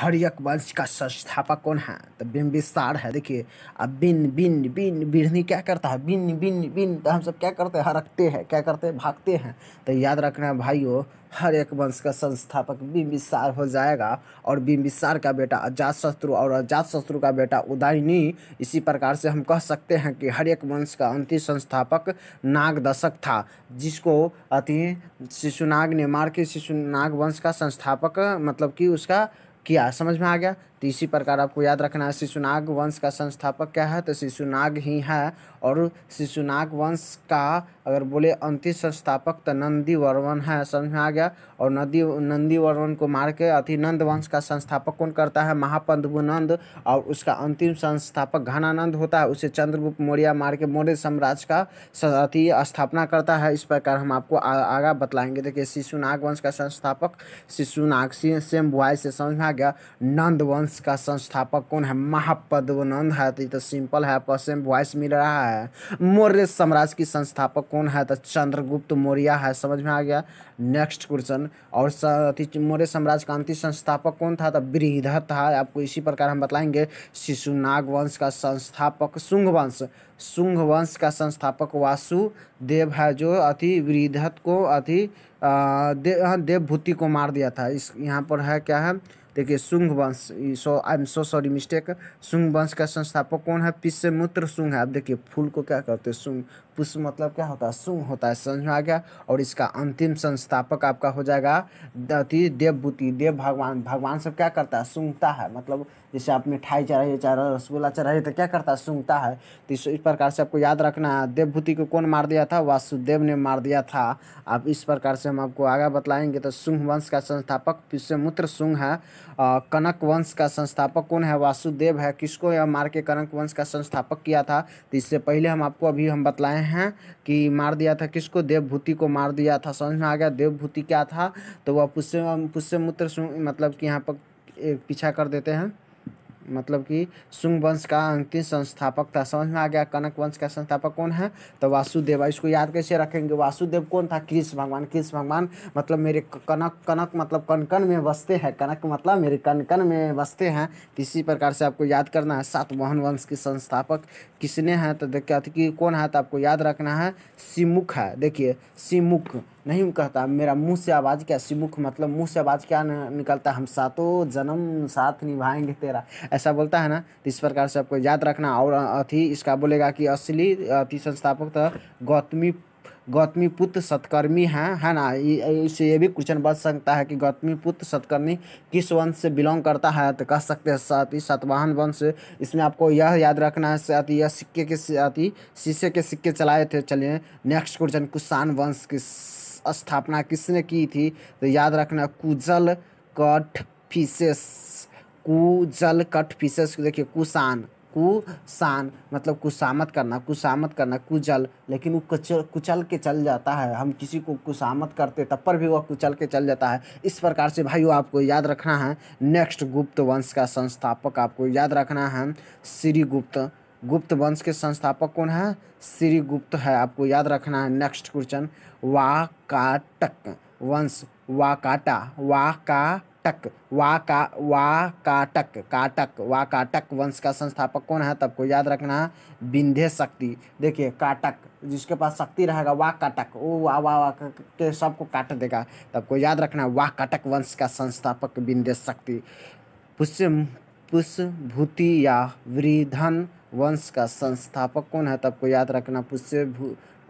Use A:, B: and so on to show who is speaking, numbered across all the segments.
A: हरियक वंश का संस्थापक कौन है तो बिम्बिसार है देखिए अब बिन बिन बिन बिरनी क्या करता है बिन बिन बिन तो हम सब क्या करते हैं हरकते हैं क्या करते हैं भागते हैं तो याद रखना भाइयों हर एक वंश का संस्थापक बिम्बिसार हो जाएगा और बिम्बिसार का बेटा अजात शत्रु और अजात शत्रु का बेटा उदायनी इसी प्रकार से हम कह सकते हैं कि हर एक वंश का अंतिम संस्थापक नाग दशक था जिसको अति शिशुनाग ने मार के शिशुनाग वंश का संस्थापक मतलब कि उसका किया समझ में आ गया तो इसी प्रकार आपको याद रखना है शिशुनाग वंश का संस्थापक क्या है तो शिशुनाग ही है और शिशुनाग वंश का अगर बोले अंतिम संस्थापक तो नंदी वर्मन है समझ में आ गया और नदी नंदी वर्मन को मार के अति नंद वंश का संस्थापक कौन करता है महापंधुनंद और उसका अंतिम संस्थापक घनानंद होता है उसे चंद्रगुप्त मौर्य मार के मौर्य साम्राज्य का अति स्थापना करता है इस प्रकार हम आपको आगा बतलाएंगे देखिए शिशुनाग वंश का संस्थापक शिशुनाग सेम बुआई से समझ में आ गया नंद वंश रिलायंस का संस्थापक कौन है महापद्मनंद है तो ये तो सिंपल है पश्चिम वॉइस मिल रहा है मौर्य साम्राज्य की संस्थापक कौन है तो चंद्रगुप्त मौर्य है समझ में आ गया नेक्स्ट क्वेश्चन और मौर्य साम्राज्य का अंतिम संस्थापक कौन था तो बृहद था आपको इसी प्रकार हम बताएंगे शिशुनाग वंश का संस्थापक शुंग वंश शुंग वंश का संस्थापक वासुदेव है जो अति वृद्धत को अति हाँ, देवभूति को मार दिया था इस यहाँ पर है क्या है देखिए शुंग वंश so I am so sorry mistake Sunga वंश का संस्थापक कौन है पिस्से मूत्र शुंग है आप देखिए फूल को क्या करते हैं सुंग पुष्प मतलब क्या होता है सुंग होता है समझ में आ गया और इसका अंतिम संस्थापक आपका हो जाएगा अति देवभूति देव भगवान भगवान सब क्या करता है सूंघता है मतलब जैसे आप मिठाई चढ़ाइए चाहे रसगुल्ला चढ़ाइए तो क्या करता है सूंघता है तो इस, प्रकार से आपको याद रखना है देवभूति को कौन मार दिया था वासुदेव ने मार दिया था आप इस प्रकार से हम आपको आगे बतलाएंगे तो सुंह वंश का संस्थापक पुष्यमूत्र सुंह है कनक वंश का संस्थापक कौन है वासुदेव है किसको यह मार के कनक वंश का संस्थापक किया था तो इससे पहले हम आपको अभी हम बतलाएं रहे हैं कि मार दिया था किसको देवभूति को मार दिया था समझ में आ गया देवभूति क्या था तो वह पुष्य मूत्र मतलब कि यहाँ पर पीछा कर देते हैं मतलब कि शुंग वंश का अंतिम संस्थापक था समझ में आ गया कनक वंश का संस्थापक कौन है तो वासुदेव इसको याद कैसे रखेंगे वासुदेव कौन था कृष्ण भगवान कृष्ण भगवान मतलब मेरे कनक कनक मतलब कनकन में बसते हैं कनक मतलब मेरे कनकन में बसते हैं इसी प्रकार से आपको याद करना है सातवाहन वंश के संस्थापक किसने हैं तो देखिए कि कौन है तो आपको याद रखना है सिमुख है देखिए सिमुख नहीं कहता मेरा मुंह से आवाज़ क्या सिमुख मतलब मुंह से आवाज़ क्या निकलता हम सातों जन्म साथ निभाएंगे तेरा ऐसा बोलता है ना तो इस प्रकार से आपको याद रखना और अति इसका बोलेगा कि असली अति संस्थापक तो गौतमी गौतमी पुत्र सत्कर्मी हैं है ना इससे ये भी क्वेश्चन बच सकता है कि गौतमी पुत्र सत्कर्मी किस वंश से बिलोंग करता है तो कह सकते हैं साथी सातवाहन वंश इसमें आपको यह याद रखना है साथी यह सिक्के के साथी शीशे के सिक्के चलाए थे चलिए नेक्स्ट क्वेश्चन कुषाण वंश की स्थापना किसने की थी तो याद रखना कुजल कठ फीसेस कु जल कट पीसेस देखिए कुसान कुसान मतलब कुसामत करना कुसामत करना कुजल लेकिन वो कुचल कुचल के चल जाता है हम किसी को कुसामत करते तब पर भी वह कुचल के चल जाता है इस प्रकार से भाइयों आपको याद रखना है नेक्स्ट गुप्त वंश का संस्थापक आपको याद रखना है श्री गुप्त गुप्त वंश के संस्थापक कौन है श्री गुप्त है आपको याद रखना है नेक्स्ट क्वेश्चन वाकाटक वंश वाकाटा वाका काटक वा का वा काटक काटक वा काटक वंश का संस्थापक कौन है तब को याद रखना विंध्य शक्ति देखिए काटक जिसके पास शक्ति रहेगा वा काटक ओ वा वा वा के सबको काट देगा तब को याद रखना वाह काटक वंश का संस्थापक विंध्य शक्ति पुष्य पुष्यभूति या वृधन वंश का संस्थापक कौन है तब को याद रखना पुष्य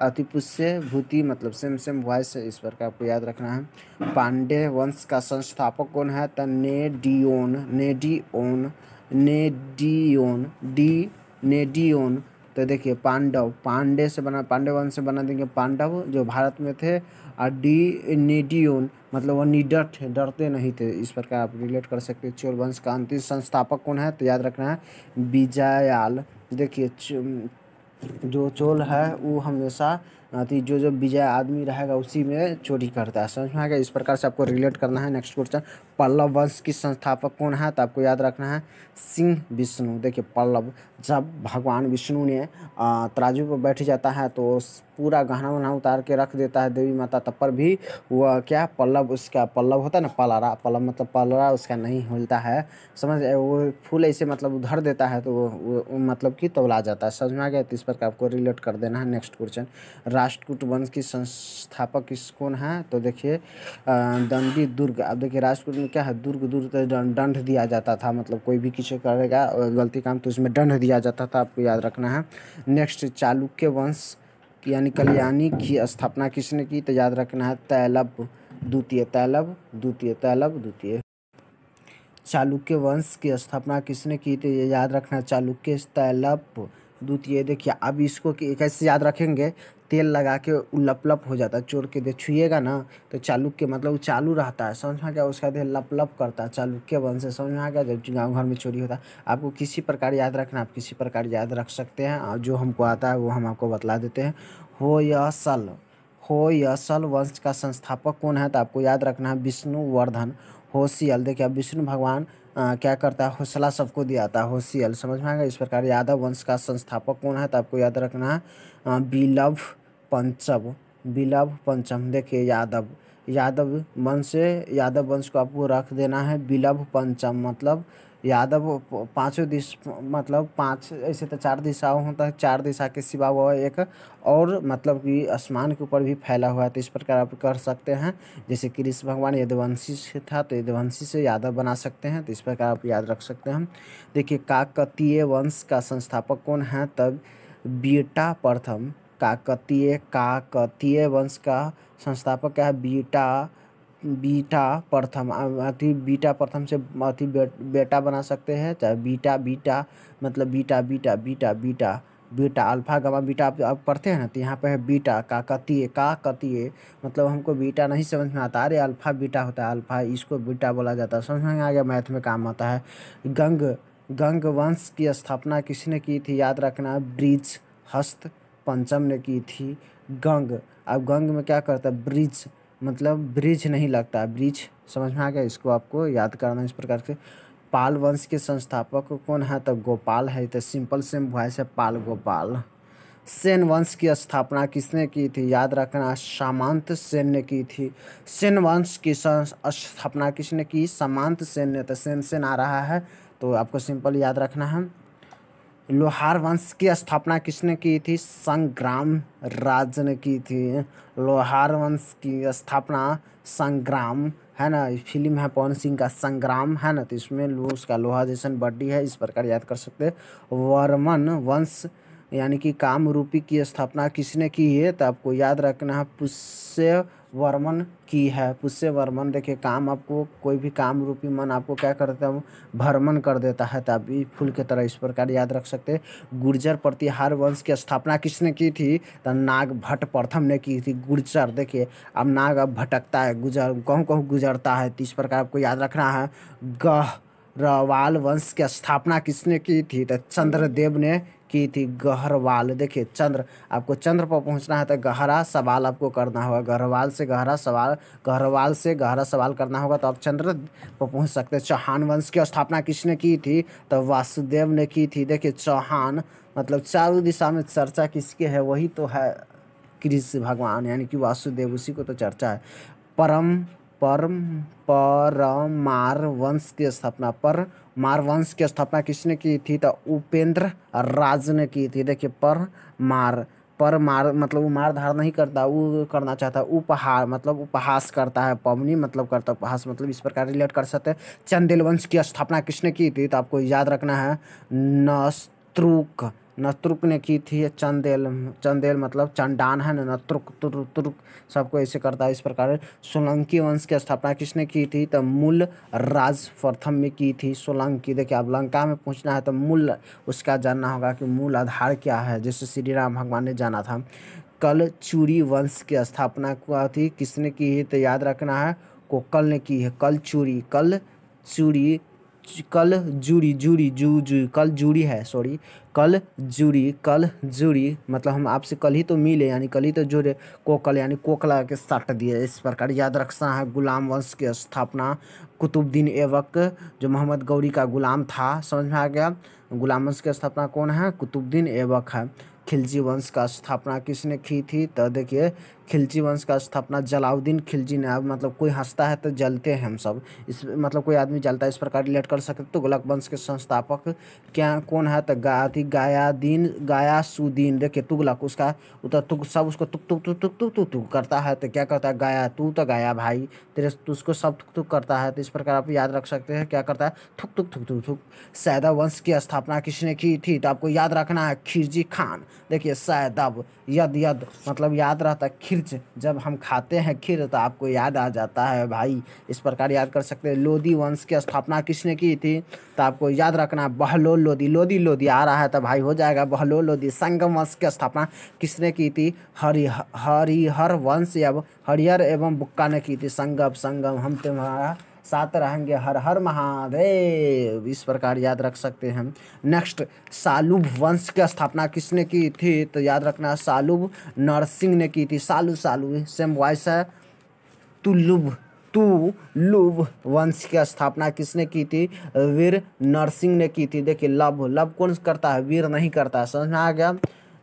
A: अतिपुष्य भूति मतलब सेम सेम वॉइस है इस पर का आपको याद रखना है पांडे वंश का संस्थापक कौन है तो नेडियोन नेडियोन नेडियोन डी नेडियोन तो देखिए पांडव पांडे से बना पांडे वंश से बना देंगे पांडव जो भारत में थे और डी ओन मतलब वो निडर थे डरते नहीं थे इस प्रकार आप रिलेट कर सकते चोर वंश का अंतिम संस्थापक कौन है तो याद रखना है विजयाल देखिए जो चोल है वो हमेशा अति जो जो विजय आदमी रहेगा उसी में चोरी करता है समझ में आएगा इस प्रकार से आपको रिलेट करना है नेक्स्ट क्वेश्चन पल्लव वंश की संस्थापक कौन है तो आपको याद रखना है सिंह विष्णु देखिए पल्लव जब भगवान विष्णु ने तराजू पर बैठ जाता है तो पूरा गहना वहना उतार के रख देता है देवी माता तब पर भी वह क्या पल्लव उसका पल्लव होता है ना पलारा पल्लव मतलब पलारा उसका नहीं होता है समझ वो फूल ऐसे मतलब उधर देता है तो वो, वो मतलब कि तबला जाता है समझ में आ गया तो इस पर आपको रिलेट कर देना है नेक्स्ट क्वेश्चन राष्ट्रकूट वंश की संस्थापक किस कौन है तो देखिए दंडी दुर्ग अब देखिए राष्ट्रकूट में क्या है दुर्ग दुर्ग तो दंड दिया जाता था मतलब कोई भी किसी करेगा गलती काम तो उसमें दंड दिया जाता था आपको याद रखना है नेक्स्ट चालुक्य वंश यानी कल्याणी की स्थापना किसने की तो याद रखना है तैलब द्वितीय तैलब द्वितीय तैलब द्वितीय चालुक्य वंश की स्थापना किसने की तो ये याद रखना है चालुक्य तैलब द्वितीय देखिए अब इसको कैसे याद रखेंगे तेल लगा के लप लप हो जाता है चोर के दे छुएगा ना तो चालुक्य मतलब चालू रहता है समझ में क्या उसका देह लप लप करता है चालुक्य वंश से समझ में आ गया जब गाँव घर में चोरी होता है आपको किसी प्रकार याद रखना आप किसी प्रकार याद रख सकते हैं और जो हमको आता है वो हम आपको बतला देते हैं हो या सल हो या सल वंश का संस्थापक कौन है तो आपको याद रखना है विष्णुवर्धन होशियल देखिए अब विष्णु भगवान आ, क्या करता है हौसला सबको दिया था होशियल समझ में आएगा इस प्रकार यादव वंश का संस्थापक कौन है तो आपको याद रखना है बिलव पंचम बिलव पंचम देखिए यादव यादव वंश से यादव वंश को आपको रख देना है बिलव पंचम मतलब यादव पांचों दिश मतलब पांच ऐसे तो चार दिशाओं होता है चार दिशा के सिवा वह एक और मतलब कि आसमान के ऊपर भी फैला हुआ है तो इस प्रकार आप कर सकते हैं जैसे कृष्ण भगवान यदवंशी से था तो यदवंशी से यादव बना सकते हैं तो इस प्रकार आप याद रख सकते हैं देखिए काकतीय वंश का संस्थापक कौन है तब बीटा प्रथम काकतीय काकतीय वंश का संस्थापक क्या है बीटा बीटा प्रथम अति बीटा प्रथम से अति बेटा बना सकते हैं चाहे बीटा बीटा मतलब beta beta beta beta beta alpha गवा बीटा आप, आप पढ़ते हैं ना तो यहाँ पे है बीटा काकतीय काकतीय मतलब हमको बीटा नहीं समझ में आता अरे अल्फा बीटा होता है अल्फा इसको बीटा बोला जाता है समझ में आ गया मैथ में काम आता है गंग गंग वंश की स्थापना किसने की थी याद रखना ब्रिज हस्त पंचम ने की थी गंग अब गंग में क्या करता है ब्रिज मतलब ब्रिज नहीं लगता है ब्रिज समझ में आ गया इसको आपको याद करना इस प्रकार से पाल वंश के संस्थापक कौन है तो गोपाल है तो सिंपल सेम वॉइस है पाल गोपाल सेन वंश की स्थापना किसने की थी याद रखना सामंत सेन ने की थी सेन वंश की स्थापना किसने की सामंत सेन ने तो सेन सेन आ रहा है तो आपको सिंपल याद रखना है लोहार वंश की स्थापना किसने की थी संग्राम राज ने की थी लोहार वंश की स्थापना संग्राम है ना फिल्म है पवन सिंह का संग्राम है ना तो इसमें उसका लोहा जैसन बड्डी है इस प्रकार याद कर सकते वर्मन वंश यानी कि कामरूपी की स्थापना किसने की है तो आपको याद रखना है पुष्य वर्मन की है पुष्य वर्मन देखिए काम आपको कोई भी काम रूपी मन आपको क्या करता है भ्रमण कर देता है तभी फूल की तरह इस प्रकार याद रख सकते गुर्जर प्रतिहार वंश की स्थापना किसने की थी तो नाग भट्ट प्रथम ने की थी गुर्जर देखिए अब नाग अब भटकता है गुजर कहूँ कहूँ गुजरता है तो इस प्रकार आपको याद रखना है गह रवाल वंश की स्थापना किसने की थी तो चंद्रदेव ने की थी गहरवाल देखिए चंद्र आपको चंद्र पर पहुंचना है तो गहरा सवाल आपको करना होगा गहरवाल से गहरा सवाल गहरवाल से गहरा सवाल करना होगा तो आप चंद्र पर पहुंच सकते हैं चौहान वंश की स्थापना किसने की थी तो वासुदेव ने की थी देखिए चौहान मतलब चारों दिशा में चर्चा किसकी है वही तो है कृष्ण भगवान यानी कि वासुदेव उसी को तो चर्चा है परम परम परमार वंश की स्थापना पर मार वंश की स्थापना किसने की थी तो उपेंद्र राज ने की थी देखिए पर मार पर मार मतलब वो मार धार नहीं करता वो करना चाहता उपहार मतलब उपहास करता है पवनी मतलब करता उपहास मतलब इस प्रकार रिलेट कर सकते हैं चंदेल वंश की स्थापना किसने की थी तो आपको याद रखना है नस्त्रुक नतुर्क ने की थी चंदेल चंदेल मतलब चंडान है ना नतुर्क तुर्क तुर्क सबको ऐसे करता है इस प्रकार सोलंकी वंश की स्थापना किसने की थी तो मूल राज प्रथम में की थी सोलंकी देखिए अब लंका में पूछना है तो मूल उसका जानना होगा कि मूल आधार क्या है जैसे श्री राम भगवान ने जाना था कल चूरी वंश की स्थापना हुआ थी किसने की है तो याद रखना है कोकल ने की है कल चूरी कल चूरी कल जूरी जूरी जू जू कल जूरी है सॉरी कल जूरी कल जूरी मतलब हम आपसे कल ही तो मिले यानी कल ही तो जुड़े कोकल यानी कोकला के साट दिए इस प्रकार याद रखना है गुलाम वंश की स्थापना कुतुबद्दीन एवक जो मोहम्मद गौरी का गुलाम था समझ में आ गया गुलाम वंश की स्थापना कौन है कुतुबद्दीन एवक है खिलजी वंश का स्थापना किसने की थी तो देखिए खिलजी वंश का स्थापना जलाउद्दीन खिलजी ने मतलब कोई हंसता है तो जलते हैं हम सब इस मतलब कोई आदमी जलता है इस प्रकार रिलेट कर सकते तो गुलक वंश के संस्थापक क्या कौन है तो गाती गायादीन गायासुद्दीन देखिए तुगलक उसका उतर तुग सब उसको तुक तुक तुक तुक तुक तुक तुक करता है तो क्या करता है गाया तू तो गाया भाई तेरे उसको सब थुक थुक करता है तो इस प्रकार आप याद रख सकते हैं क्या करता है थुक थुक थुक थुक थुक सैदा वंश की स्थापना किसने की थी तो आपको याद रखना है खिरजी खान देखिए सैदब यद यद मतलब याद रहता है खिर मिर्च जब हम खाते हैं खीर तो आपको याद आ जाता है भाई इस प्रकार याद कर सकते हैं लोधी वंश की स्थापना किसने की थी तो आपको याद रखना बहलोल लोधी लोधी लोधी आ रहा है तो भाई हो जाएगा बहलोल लोधी संगम वंश की स्थापना किसने की थी हरि हरिहर वंश या हरिहर एवं बुक्का ने की थी संगम संगम हम तुम्हारा सात रहेंगे हर हर महादेव इस प्रकार याद रख सकते हैं नेक्स्ट सालुभ वंश की स्थापना किसने की थी तो याद रखना सालुभ नरसिंह ने की थी सालु सालु सेम वॉइस है तुलुभ तू लुभ वंश की स्थापना किसने की थी वीर नरसिंह ने की थी देखिए लव लभ कौन करता है वीर नहीं करता समझ में आ गया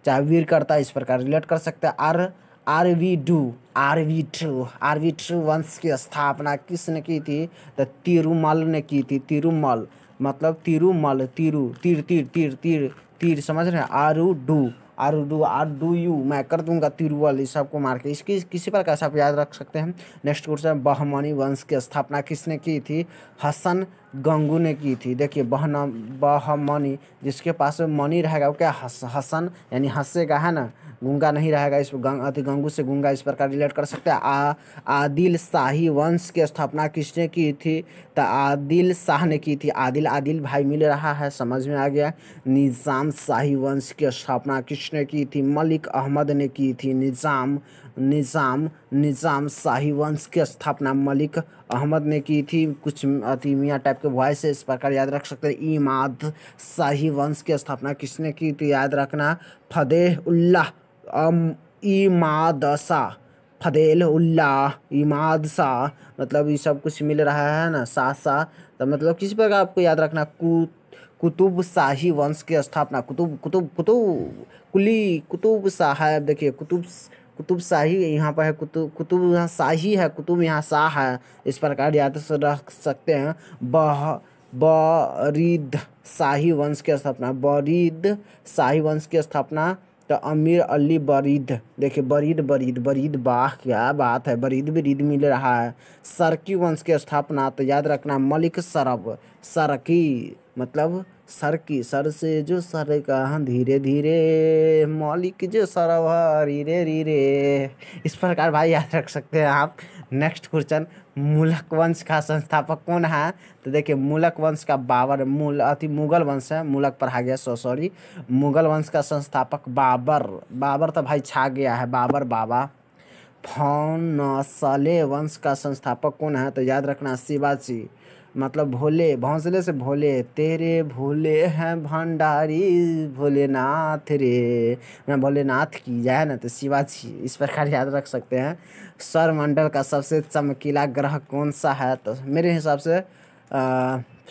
A: चाहे वीर करता है इस प्रकार रिलेट कर सकते हैं are are we do are we true are we true वंश की स्थापना किसने की थी तो तिरुमल ने की थी तिरुमल मतलब तिरुमल तिरु तिर तिर तिर तिर तिर समझ रहे हैं आरू डू आरू डू आर डू यू मैं कर दूंगा तिरुवल इस सबको मार के इसकी किसी प्रकार से आप याद रख सकते हैं नेक्स्ट क्वेश्चन बहमनी वंश की स्थापना किसने की थी हसन गंगू ने की थी देखिए बहना बहमनी जिसके पास मनी रहेगा वो क्या हस हसन यानी हंसेगा है ना गंगा नहीं रहेगा इस गंग अति गंगू से गंगा इस प्रकार रिलेट कर सकते हैं आदिल शाही वंश की स्थापना किसने की थी तो आदिल शाह ने की थी आदिल आदिल भाई मिल रहा है समझ में आ गया निज़ाम शाही वंश की स्थापना किसने की थी मलिक अहमद ने की थी निज़ाम निज़ाम निज़ाम शाही वंश की स्थापना मलिक अहमद ने की थी कुछ अति मियाँ टाइप के वॉइस इस प्रकार याद रख सकते हैं इमाद शाही वंश की स्थापना किसने की थी याद रखना फतेह उल्लाह इमादसा फदेल उल्ला इमादसा मतलब ये सब कुछ मिल रहा है ना सासा तो मतलब किसी प्रकार आपको याद रखना कु कुतुब शाही वंश की स्थापना कुतुब कुतुब कुतुब कुली कुतुब शाह है देखिए कुतुब कुतुब शाही यहाँ पर है कुतुब कुतुब यहाँ शाही है कुतुब यहाँ शाह है इस प्रकार याद रख सकते हैं बह बरीद शाही वंश की स्थापना बरीद शाही वंश की स्थापना तो अमीर अली बरीद देखिए बरीद बरीद बरीद बाह क्या बात है बरीद बरीद मिल रहा है सरकी वंश की स्थापना तो याद रखना मलिक सरब सरकी मतलब सर की सर से जो सर का धीरे धीरे मौलिक जो सरव रीरे रीरे इस प्रकार भाई याद रख सकते हैं आप नेक्स्ट क्वेश्चन मूलक वंश का संस्थापक कौन है तो देखिए मूलक वंश का बाबर मूल अति मुगल वंश है मूलक पर आ गया सो सॉरी मुगल वंश का संस्थापक बाबर बाबर तो भाई छा गया है बाबर बाबा फौन सले वंश का संस्थापक कौन है तो याद रखना शिवाजी मतलब भोले भौंसले से भोले तेरे भोले हैं भंडारी भोलेनाथ रे मैं भोलेनाथ की जाए ना तो शिवाजी इस प्रकार याद रख सकते हैं मंडल का सबसे चमकीला ग्रह कौन सा है तो मेरे हिसाब से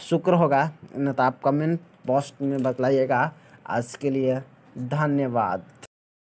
A: शुक्र होगा ना तो आप कमेंट पोस्ट में बतलाइएगा आज के लिए धन्यवाद